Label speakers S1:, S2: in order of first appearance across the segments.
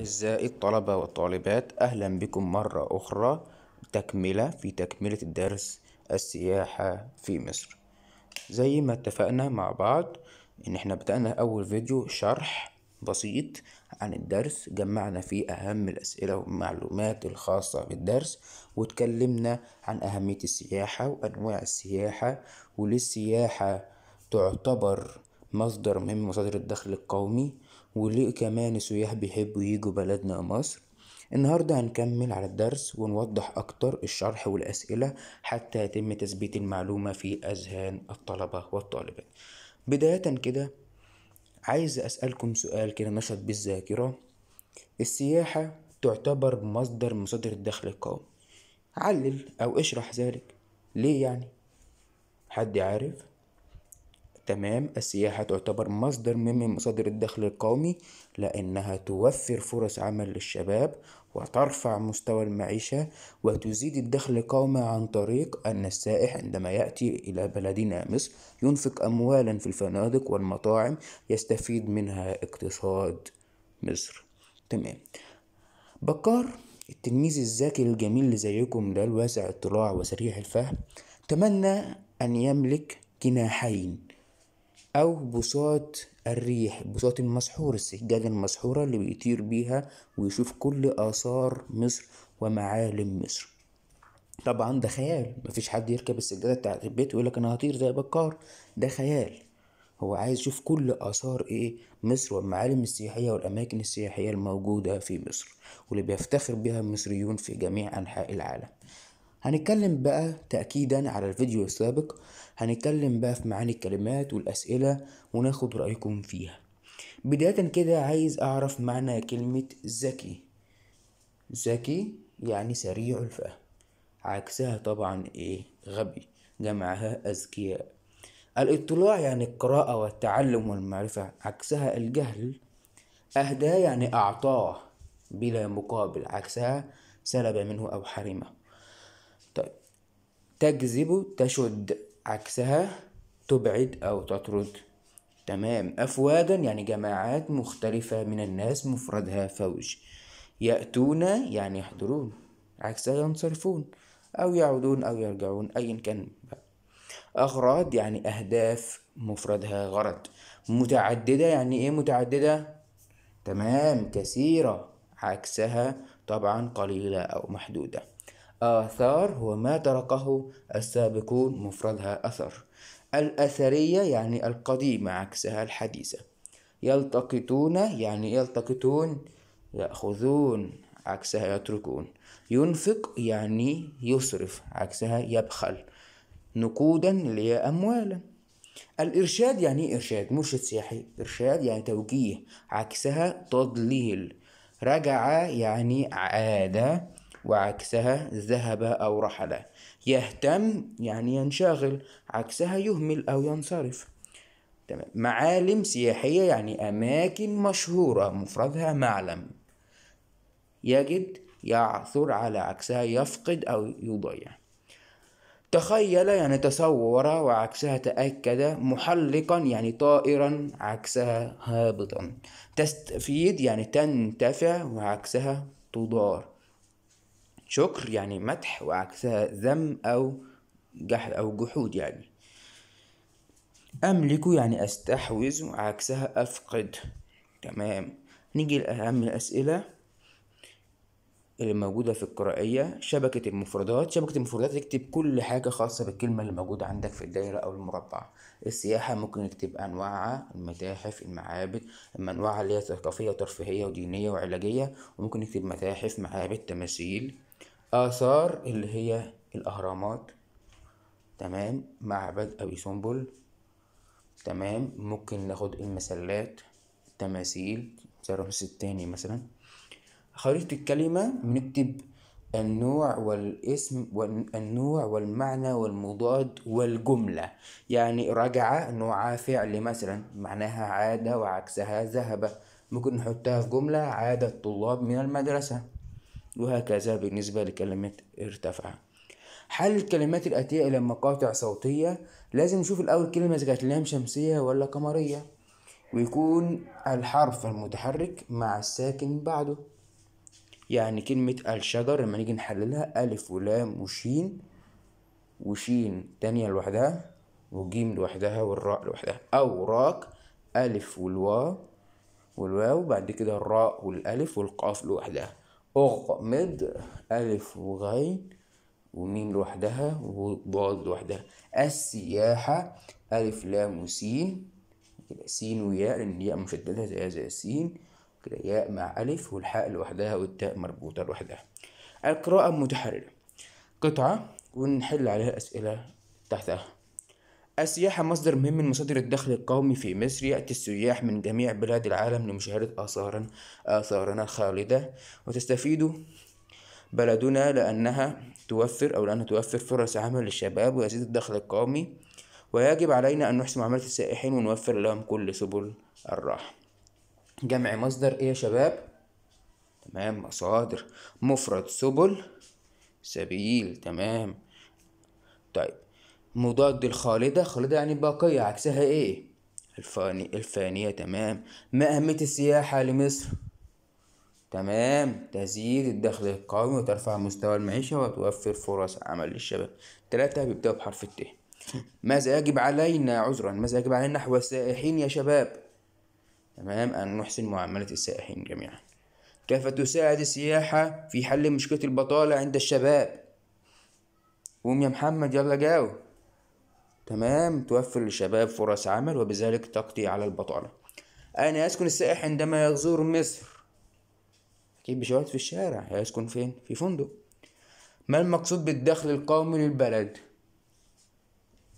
S1: أعزائي الطلبة والطالبات أهلا بكم مرة أخرى تكملة في تكملة الدرس السياحة في مصر زي ما اتفقنا مع بعض إن احنا بدأنا أول فيديو شرح بسيط عن الدرس جمعنا فيه أهم الأسئلة والمعلومات الخاصة بالدرس واتكلمنا عن أهمية السياحة وأنواع السياحة وللسياحة تعتبر مصدر من مصادر الدخل القومي وليه كمان السياح بيحبوا يجوا بلدنا مصر النهاردة هنكمل على الدرس ونوضح أكتر الشرح والأسئلة حتى يتم تثبيت المعلومة في أذهان الطلبة والطالبات بداية كده عايز أسألكم سؤال كده نشط بالذاكرة السياحة تعتبر مصدر مصادر الدخل القومي علل أو اشرح ذلك ليه يعني حد عارف؟ تمام السياحة تعتبر مصدر من مصادر الدخل القومي لأنها توفر فرص عمل للشباب وترفع مستوى المعيشة وتزيد الدخل القومي عن طريق أن السائح عندما يأتي إلى بلدنا مصر ينفق أموالا في الفنادق والمطاعم يستفيد منها اقتصاد مصر تمام بكار التلميذ الذكي الجميل اللي زيكم ده الواسع الاطلاع وسريع الفهم تمنى أن يملك جناحين أو بساط الريح بساط المسحور السجادة المسحورة اللي بيطير بيها ويشوف كل آثار مصر ومعالم مصر طبعا ده خيال مفيش حد يركب السجادة بتاعت البيت ويقولك أنا هطير زي بكار ده خيال هو عايز يشوف كل آثار إيه مصر والمعالم السياحية والأماكن السياحية الموجودة في مصر واللي بيفتخر بها المصريون في جميع أنحاء العالم هنتكلم بقى تأكيدا على الفيديو السابق هنتكلم بقى في معاني الكلمات والأسئلة وناخد رأيكم فيها بداية كده عايز أعرف معنى كلمة ذكي ذكي يعني سريع الفهم عكسها طبعا إيه غبي جمعها أذكياء الاطلاع يعني القراءة والتعلم والمعرفة عكسها الجهل أهدى يعني أعطاه بلا مقابل عكسها سلب منه أو حرمه تجذب تشد عكسها تبعد أو تطرد تمام أفوادا يعني جماعات مختلفة من الناس مفردها فوج يأتون يعني يحضرون عكسها ينصرفون أو يعودون أو يرجعون أيا كان أغراض يعني أهداف مفردها غرض متعددة يعني إيه متعددة؟ تمام كثيرة عكسها طبعا قليلة أو محدودة آثار هو ما تركه السابقون مفردها أثر الأثرية يعني القديمة عكسها الحديثة يلتقطون يعني يلتقطون يأخذون عكسها يتركون ينفق يعني يصرف عكسها يبخل نقودا اللي هي أموالا الإرشاد يعني إرشاد مرشد سياحي إرشاد يعني توجيه عكسها تضليل رجع يعني عادة وعكسها ذهب أو رحل يهتم يعني ينشغل عكسها يهمل أو ينصرف تمام معالم سياحية يعني أماكن مشهورة مفردها معلم يجد يعثر على عكسها يفقد أو يضيع تخيل يعني تصور وعكسها تأكد محلقا يعني طائرا عكسها هابطا تستفيد يعني تنتفع وعكسها تضار شكر يعني مدح وعكسها ذم أو جح أو جحود يعني أملك يعني أستحوذ وعكسها أفقد تمام نيجي لأهم الأسئلة اللي موجودة في القرائية شبكة المفردات شبكة المفردات تكتب كل حاجة خاصة بالكلمة اللي موجودة عندك في الدايرة أو المربع السياحة ممكن تكتب أنواعها المتاحف المعابد المنوعة اللي هي ثقافية وترفيهية ودينية وعلاجية وممكن نكتب متاحف معابد تماثيل آثار اللي هي الأهرامات تمام معبد أبي سنبل تمام ممكن ناخد المسلات التماثيل سيرفس التاني مثلا خريطة الكلمة بنكتب النوع والاسم والنوع والمعنى والمضاد والجملة يعني رجع نوع فعل مثلا معناها عادة وعكسها ذهب ممكن نحطها في جملة عاد الطلاب من المدرسة وهكذا بالنسبة لكلمة ارتفع حل الكلمات الآتية إلى مقاطع صوتية لازم نشوف الأول كلمة إذا كانت لام شمسية ولا قمرية ويكون الحرف المتحرك مع الساكن بعده يعني كلمة الشجر لما نيجي نحللها ألف ولام وشين وشين تانية لوحدها وجيم لوحدها والراء لوحدها أو راك ألف والوا والواو بعد كده الراء والألف والقاف لوحدها مد ألف وغين وميم لوحدها وضاد لوحدها السياحة ألف لام وسين كده سين وياء لأن الياء مشددة زي زي السين كده ياء مع ألف والحاء لوحدها والتاء مربوطة لوحدها القراءة المتحررة قطعة ونحل عليها أسئلة تحتها السياحة مصدر مهم من مصادر الدخل القومي في مصر يأتي السياح من جميع بلاد العالم لمشاهدة آثارا آثارنا الخالدة وتستفيد بلدنا لأنها توفر أو لأنها توفر فرص عمل للشباب ويزيد الدخل القومي ويجب علينا أن نحسن معاملة السائحين ونوفر لهم كل سبل الراحة جمع مصدر إيه يا شباب؟ تمام مصادر مفرد سبل سبيل تمام طيب مضاد الخالدة خالدة يعني باقية عكسها ايه الفاني الفانية تمام ما أهمية السياحة لمصر تمام تزيد الدخل القومي وترفع مستوى المعيشة وتوفر فرص عمل للشباب تلاتة بيبدأوا بحرف الت ماذا يجب علينا عذرا ماذا يجب علينا نحو السائحين يا شباب تمام أن نحسن معاملة السائحين جميعا كيف تساعد السياحة في حل مشكلة البطالة عند الشباب قوم يا محمد يلا جاوب تمام توفر للشباب فرص عمل وبذلك تقضي على البطالة أين يسكن السائح عندما يزور مصر؟ أكيد مش في الشارع هيسكن فين؟ في فندق ما المقصود بالدخل القومي للبلد؟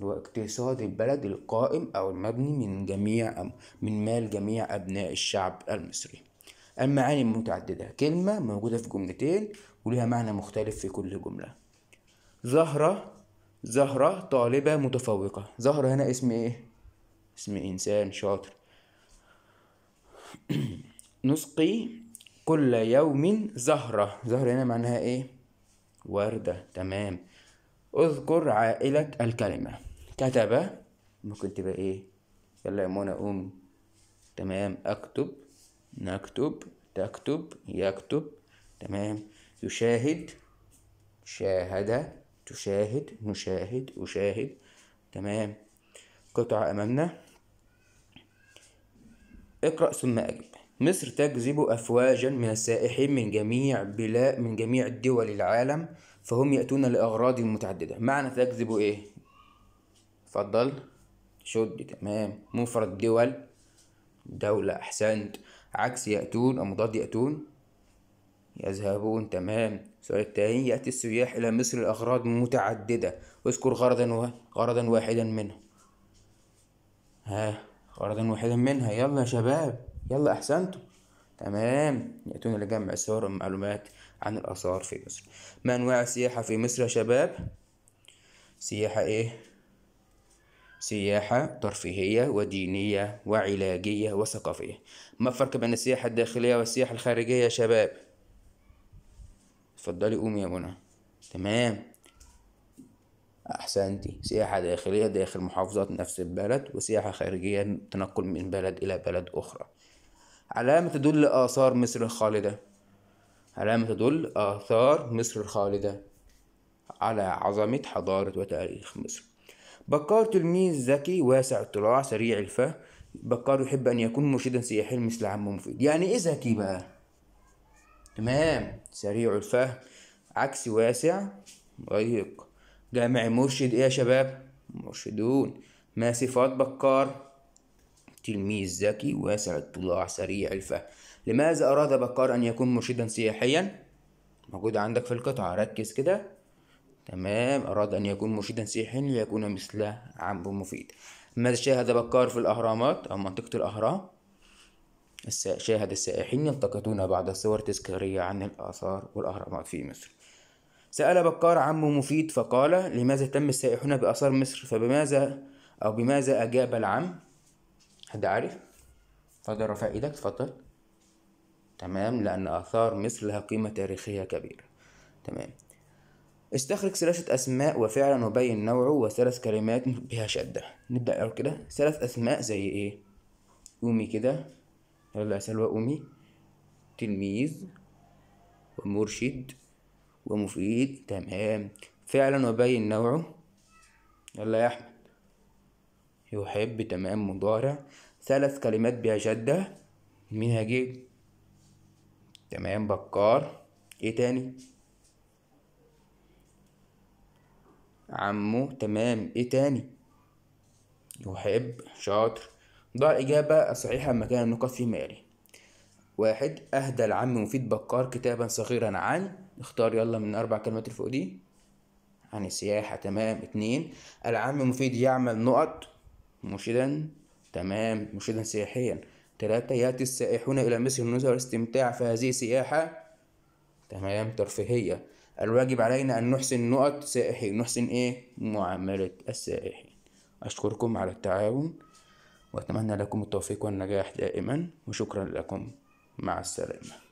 S1: هو اقتصاد البلد القائم أو المبني من جميع من مال جميع أبناء الشعب المصري المعاني متعددة كلمة موجودة في جملتين ولها معنى مختلف في كل جملة زهرة زهرة طالبة متفوقة زهرة هنا اسم ايه؟ اسم انسان شاطر نسقي كل يوم زهرة زهرة هنا معناها ايه؟ وردة تمام اذكر عائلة الكلمة كتب ممكن تبقى ايه؟ يلا يا منى قوم تمام اكتب نكتب تكتب يكتب تمام يشاهد شاهد تشاهد نشاهد أشاهد تمام قطعة أمامنا اقرأ ثم أجب مصر تجذب أفواجا من السائحين من جميع بلاد من جميع دول العالم فهم يأتون لأغراض متعددة معنى تجذب إيه؟ اتفضل شد تمام مفرد دول دولة أحسنت عكس يأتون أو مضاد يأتون يذهبون تمام السؤال الثاني يأتي السياح إلى مصر لأغراض متعددة واذكر غرضا و... غرضا واحدا منها ها غرضا واحدا منها يلا يا شباب يلا أحسنتم تمام يأتون لجمع الصور والمعلومات عن الآثار في مصر ما أنواع السياحة في مصر يا شباب سياحة إيه سياحة ترفيهية ودينية وعلاجية وثقافية ما الفرق بين السياحة الداخلية والسياحة الخارجية يا شباب اتفضلي قومي يا منى تمام أحسنتي سياحة داخلية داخل محافظات نفس البلد وسياحة خارجية تنقل من بلد إلى بلد أخرى علامة تدل آثار مصر الخالدة علامة تدل آثار مصر الخالدة على عظمة حضارة وتاريخ مصر بكار تلميذ ذكي واسع الطلاع سريع الفهم بكار يحب أن يكون مرشدا سياحيا مثل عم مفيد يعني إيه ذكي بقى؟ تمام سريع الفهم عكسي واسع ضيق جامع مرشد ايه يا شباب مرشدون ما صفات بكار تلميذ ذكي واسع الاطلاع سريع الفهم لماذا أراد بكار أن يكون مرشدا سياحيا موجود عندك في القطعة ركز كده تمام أراد أن يكون مرشدا سياحيا ليكون مثل عمرو مفيد ماذا شاهد بكار في الأهرامات أو منطقة الأهرام شاهد السائحين يلتقطون بعض الصور تذكارية عن الآثار والأهرامات في مصر سأل بكار عمه مفيد فقال لماذا تم السائحون بآثار مصر فبماذا أو بماذا أجاب العم حد عارف اتفضل رفع ايدك اتفضل تمام لأن آثار مصر لها قيمة تاريخية كبيرة تمام استخرج ثلاثة أسماء وفعلا وبين نوعه وثلاث كلمات بها شدة نبدأ الأول كده ثلاث أسماء زي إيه يومي كده يلا سلوى أمي تلميذ ومرشد ومفيد تمام فعلا وبين نوعه يلا يا أحمد يحب تمام مضارع ثلاث كلمات بها شدة منها جيب تمام بكار ايه تاني عمو تمام ايه تاني يحب شاطر ضع الإجابة الصحيحة مكان النقط في مالي واحد أهدى العم مفيد بكار كتابا صغيرا عن اختار يلا من أربع كلمات اللي فوق دي عن السياحة تمام اتنين العم مفيد يعمل نقط مرشدا تمام مرشدا سياحيا تلاتة يأتي السائحون إلى مصر والاستمتاع في فهذه سياحة تمام ترفيهية الواجب علينا أن نحسن نقط سائحين نحسن إيه معاملة السائحين أشكركم على التعاون وأتمنى لكم التوفيق والنجاح دائما وشكرا لكم مع السلامة